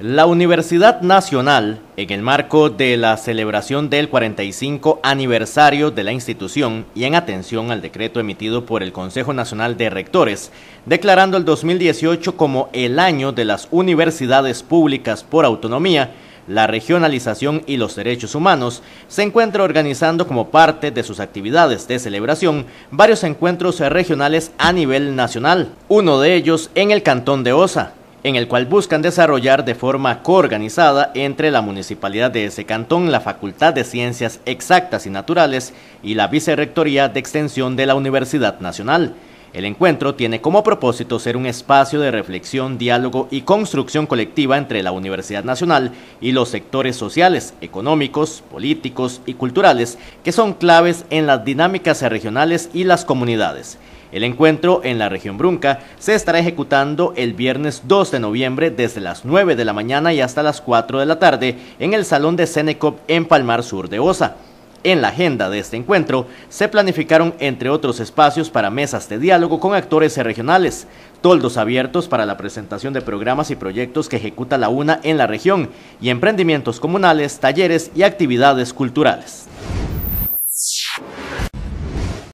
La Universidad Nacional, en el marco de la celebración del 45 aniversario de la institución y en atención al decreto emitido por el Consejo Nacional de Rectores, declarando el 2018 como el año de las universidades públicas por autonomía, la regionalización y los derechos humanos, se encuentra organizando como parte de sus actividades de celebración varios encuentros regionales a nivel nacional, uno de ellos en el Cantón de Osa en el cual buscan desarrollar de forma coorganizada entre la municipalidad de ese cantón, la Facultad de Ciencias Exactas y Naturales y la Vicerrectoría de Extensión de la Universidad Nacional. El encuentro tiene como propósito ser un espacio de reflexión, diálogo y construcción colectiva entre la Universidad Nacional y los sectores sociales, económicos, políticos y culturales que son claves en las dinámicas regionales y las comunidades. El encuentro en la región Brunca se estará ejecutando el viernes 2 de noviembre desde las 9 de la mañana y hasta las 4 de la tarde en el Salón de Senecop en Palmar Sur de Osa. En la agenda de este encuentro se planificaron, entre otros espacios, para mesas de diálogo con actores regionales, toldos abiertos para la presentación de programas y proyectos que ejecuta la UNA en la región y emprendimientos comunales, talleres y actividades culturales.